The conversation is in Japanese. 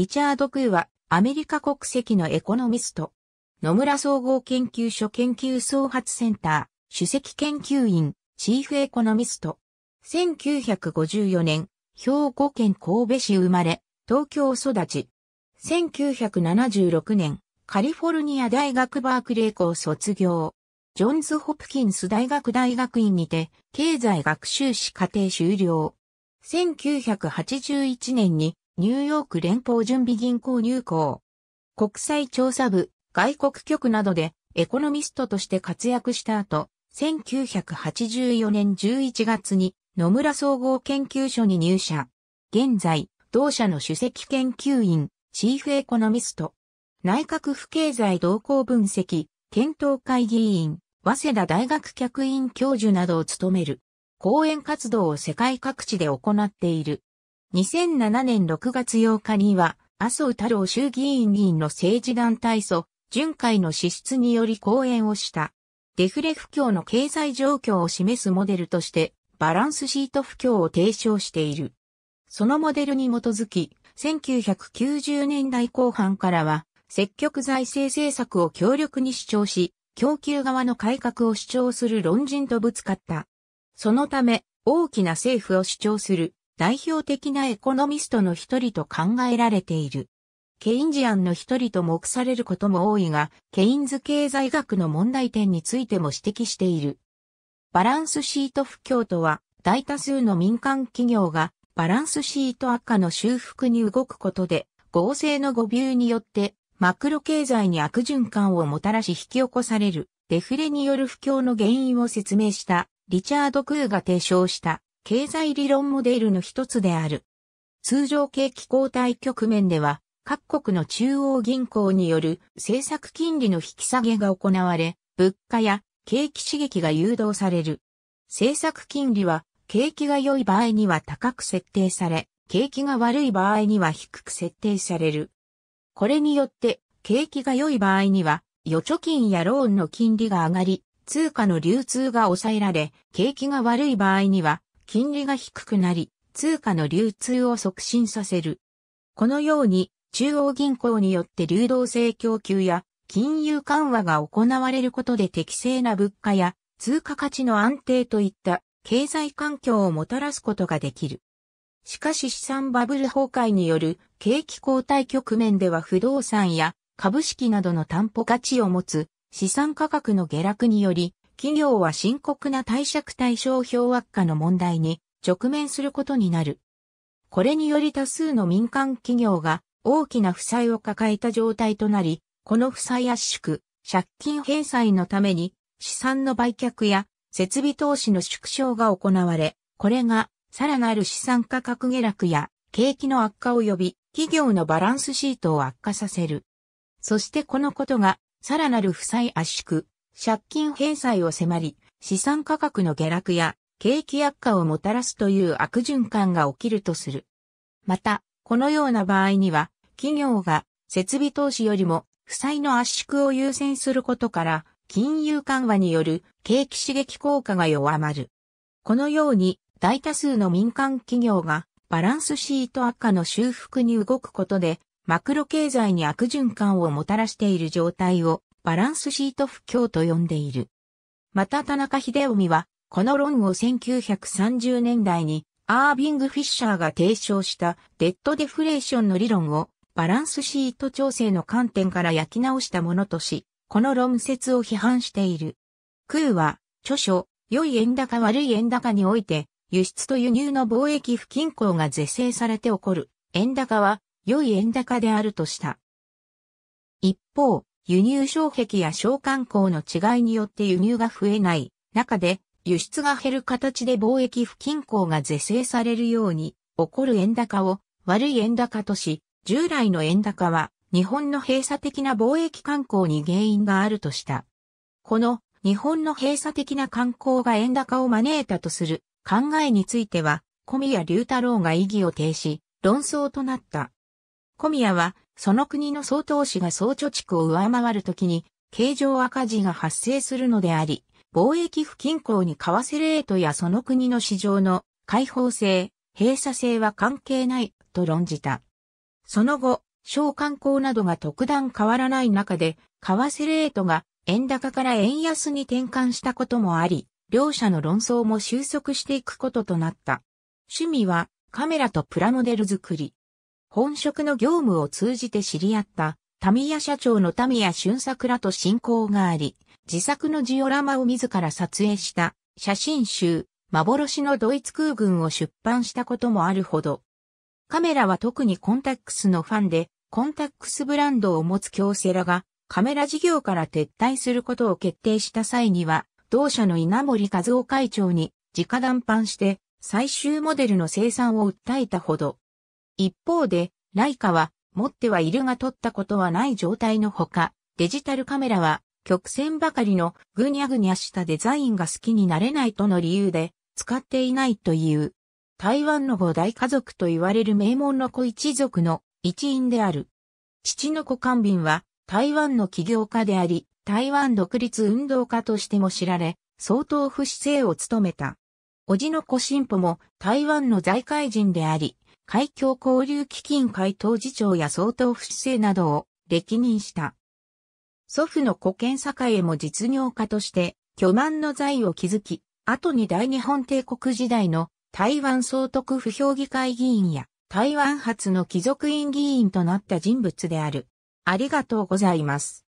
リチャード・クーは、アメリカ国籍のエコノミスト。野村総合研究所研究総発センター、主席研究員、チーフエコノミスト。1954年、兵庫県神戸市生まれ、東京育ち。1976年、カリフォルニア大学バークレー校卒業。ジョンズ・ホプキンス大学大学院にて、経済学修士課程修了。1981年にニューヨーク連邦準備銀行入行。国際調査部、外国局などでエコノミストとして活躍した後、1984年11月に野村総合研究所に入社。現在、同社の主席研究員、チーフエコノミスト。内閣府経済動向分析、検討会議員、早稲田大学客員教授などを務める。講演活動を世界各地で行っている。2007年6月8日には、麻生太郎衆議院議員の政治団体組、巡回の支出により講演をした。デフレ不況の経済状況を示すモデルとして、バランスシート不況を提唱している。そのモデルに基づき、1990年代後半からは、積極財政政策を強力に主張し、供給側の改革を主張する論人とぶつかった。そのため、大きな政府を主張する代表的なエコノミストの一人と考えられている。ケインジアンの一人と目されることも多いが、ケインズ経済学の問題点についても指摘している。バランスシート不況とは、大多数の民間企業がバランスシート悪化の修復に動くことで、合成の誤謬によってマクロ経済に悪循環をもたらし引き起こされるデフレによる不況の原因を説明したリチャード・クーが提唱した経済理論モデルの一つである。通常景気後退局面では、各国の中央銀行による政策金利の引き下げが行われ、物価や景気刺激が誘導される。政策金利は、景気が良い場合には高く設定され、景気が悪い場合には低く設定される。これによって、景気が良い場合には、預貯金やローンの金利が上がり、通貨の流通が抑えられ、景気が悪い場合には、金利が低くなり、通貨の流通を促進させる。このように、中央銀行によって流動性供給や金融緩和が行われることで適正な物価や通貨価値の安定といった経済環境をもたらすことができる。しかし資産バブル崩壊による景気後退局面では不動産や株式などの担保価値を持つ資産価格の下落により企業は深刻な貸借対象表悪化の問題に直面することになる。これにより多数の民間企業が大きな負債を抱えた状態となり、この負債圧縮、借金返済のために資産の売却や設備投資の縮小が行われ、これがさらなる資産価格下落や景気の悪化及び企業のバランスシートを悪化させる。そしてこのことがさらなる負債圧縮、借金返済を迫り、資産価格の下落や景気悪化をもたらすという悪循環が起きるとする。また、このような場合には、企業が設備投資よりも負債の圧縮を優先することから、金融緩和による景気刺激効果が弱まる。このように大多数の民間企業がバランスシート悪化の修復に動くことでマクロ経済に悪循環をもたらしている状態をバランスシート不況と呼んでいる。また田中秀臣は、この論を1930年代に、アービング・フィッシャーが提唱したデッドデフレーションの理論をバランスシート調整の観点から焼き直したものとし、この論説を批判している。空は、著書、良い円高悪い円高において、輸出と輸入の貿易不均衡が是正されて起こる、円高は、良い円高であるとした。一方、輸入障壁や商慣行の違いによって輸入が増えない中で、輸出が減る形で貿易不均衡が是正されるように、起こる円高を悪い円高とし、従来の円高は日本の閉鎖的な貿易慣行に原因があるとした。この日本の閉鎖的な慣行が円高を招いたとする考えについては、小宮隆太郎が異議を呈し、論争となった。小宮はその国の総投資が総貯蓄を上回るときに、経常赤字が発生するのであり、貿易不均衡に為替レートやその国の市場の開放性、閉鎖性は関係ないと論じた。その後、商慣行などが特段変わらない中で、為替レートが円高から円安に転換したこともあり、両者の論争も収束していくこととなった。趣味はカメラとプラモデル作り。本職の業務を通じて知り合った、タミヤ社長のタミヤ俊作らと親交があり、自作のジオラマを自ら撮影した写真集、幻のドイツ空軍を出版したこともあるほど。カメラは特にコンタックスのファンで、コンタックスブランドを持つ京セラがカメラ事業から撤退することを決定した際には、同社の稲森和夫会長に直談判して最終モデルの生産を訴えたほど、一方で、ライカは、持ってはいるが撮ったことはない状態のほか、デジタルカメラは、曲線ばかりのぐにゃぐにゃしたデザインが好きになれないとの理由で、使っていないという。台湾の五大家族と言われる名門の子一族の一員である。父の子官民は台湾の起業家であり、台湾独立運動家としても知られ、相当不姿勢を務めた。叔父の子進歩も台湾の財界人であり、海峡交流基金会当次長や総統府主政などを歴任した。祖父の古見栄も実業家として、巨万の財を築き、後に大日本帝国時代の台湾総督府評議会議員や台湾発の貴族院議員となった人物である。ありがとうございます。